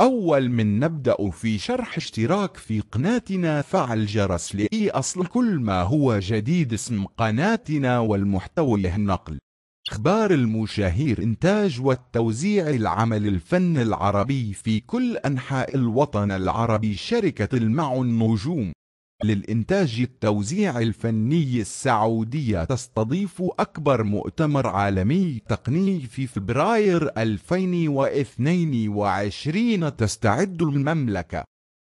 أول من نبدأ في شرح اشتراك في قناتنا فعل جرس لإي أصل كل ما هو جديد اسم قناتنا والمحتوى له النقل أخبار المشاهير إنتاج والتوزيع العمل الفن العربي في كل أنحاء الوطن العربي شركة المع النجوم للإنتاج التوزيع الفني السعودية تستضيف أكبر مؤتمر عالمي تقني في فبراير 2022 تستعد المملكة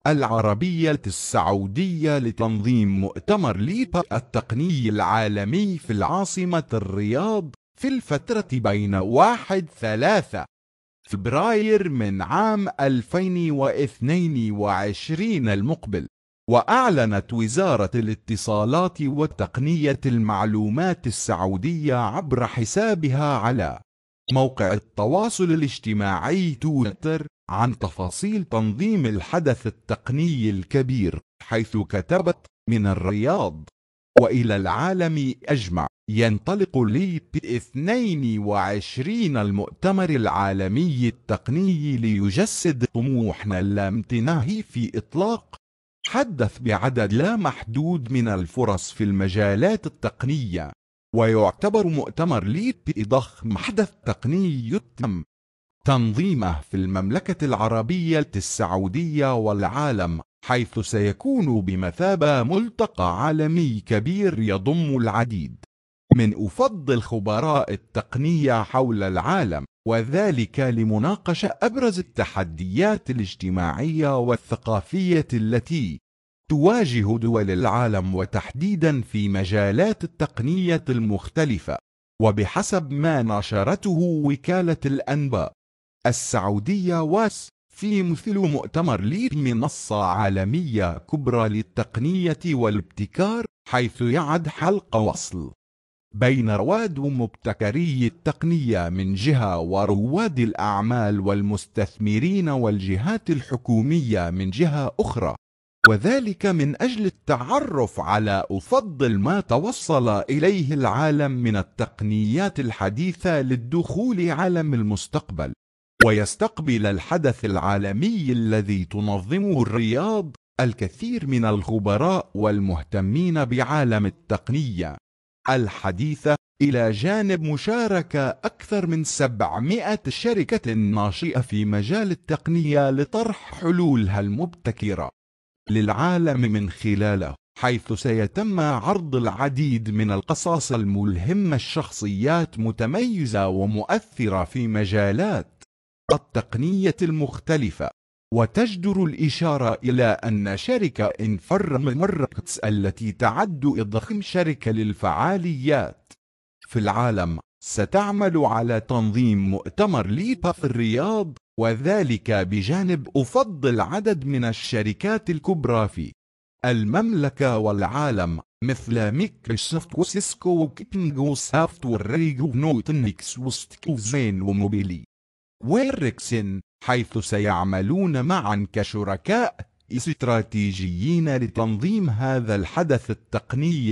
العربية السعودية لتنظيم مؤتمر ليبا التقني العالمي في العاصمة الرياض في الفترة بين 1 3 فبراير من عام 2022 المقبل وأعلنت وزارة الاتصالات والتقنية المعلومات السعودية عبر حسابها على موقع التواصل الاجتماعي تويتر عن تفاصيل تنظيم الحدث التقني الكبير حيث كتبت من الرياض وإلى العالم أجمع ينطلق ليب 22 المؤتمر العالمي التقني ليجسد طموحنا اللامتناهي في إطلاق حدث بعدد لا محدود من الفرص في المجالات التقنية ويعتبر مؤتمر ليد ضخم حدث تقني يتم تنظيمه في المملكة العربية السعودية والعالم حيث سيكون بمثابة ملتقى عالمي كبير يضم العديد من أفضل خبراء التقنية حول العالم وذلك لمناقشة أبرز التحديات الاجتماعية والثقافية التي تواجه دول العالم وتحديدا في مجالات التقنية المختلفة وبحسب ما نشرته وكالة الأنباء السعودية واس في مثل مؤتمر ليد منصة عالمية كبرى للتقنية والابتكار حيث يعد حلقة وصل بين رواد مبتكري التقنية من جهة ورواد الأعمال والمستثمرين والجهات الحكومية من جهة أخرى وذلك من أجل التعرف على أفضل ما توصل إليه العالم من التقنيات الحديثة للدخول عالم المستقبل ويستقبل الحدث العالمي الذي تنظمه الرياض الكثير من الخبراء والمهتمين بعالم التقنيه الحديثة إلى جانب مشاركة أكثر من 700 شركة ناشئة في مجال التقنية لطرح حلولها المبتكرة للعالم من خلاله حيث سيتم عرض العديد من القصص الملهمة الشخصيات متميزة ومؤثرة في مجالات التقنية المختلفة وتجدر الإشارة إلى أن شركة انفرم ماركتس التي تعد إضخم شركة للفعاليات في العالم ستعمل على تنظيم مؤتمر ليبا في الرياض وذلك بجانب أفضل عدد من الشركات الكبرى في المملكة والعالم مثل ميكروسوفت وسيسكو وكيتنج وسافت وريجو نوتنكس وستكوزين وموبيلي ويركسن حيث سيعملون معا كشركاء استراتيجيين لتنظيم هذا الحدث التقني